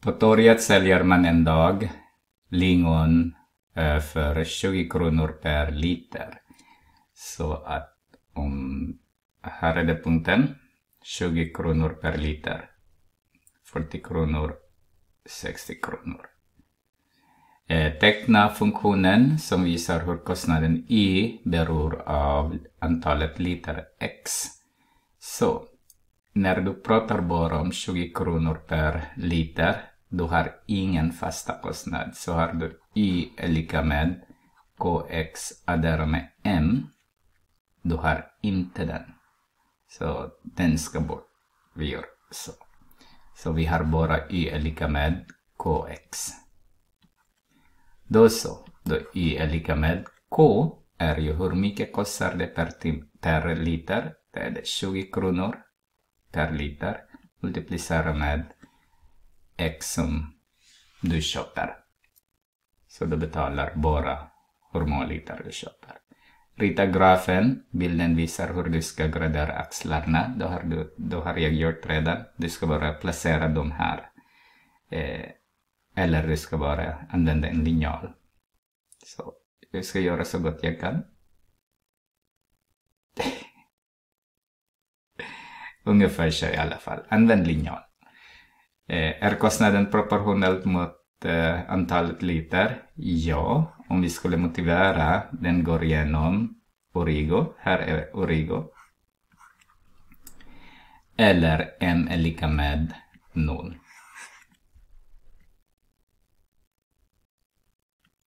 På torget säljer man en dag lingon eh, för 20 kronor per liter. Så att om, här är det punkten, 20 kronor per liter. 40 kronor, 60 kronor. Eh, teckna funktionen som visar hur kostnaden i beror av antalet liter x. Så när du pratar bara om 20 kronor per liter, du har ingen fasta kostnad. Så har du Y är lika med KX adderat med M. Du har inte den. Så den ska bort. Vi gör så. Så vi har bara Y är lika med KX. Då så, då Y är lika med K är ju hur mycket kostar det per, per liter? Det är det 20 kronor per liter multiplicera med x som du köper. Så du betalar bara hur många liter du köper. Rita grafen, bilden visar hur du ska gradera axlarna. Då har, du, då har jag gjort redan. Du ska bara placera dem här. Eh, eller du ska bara använda en linjal. Så jag ska göra så gott jag kan. Ungefär så i alla fall. Använd linjal. Eh, är kostnaden proportionellt mot eh, antalet liter? Ja, om vi skulle motivera den går igenom Origo. Här är Origo. Eller M är lika med 0.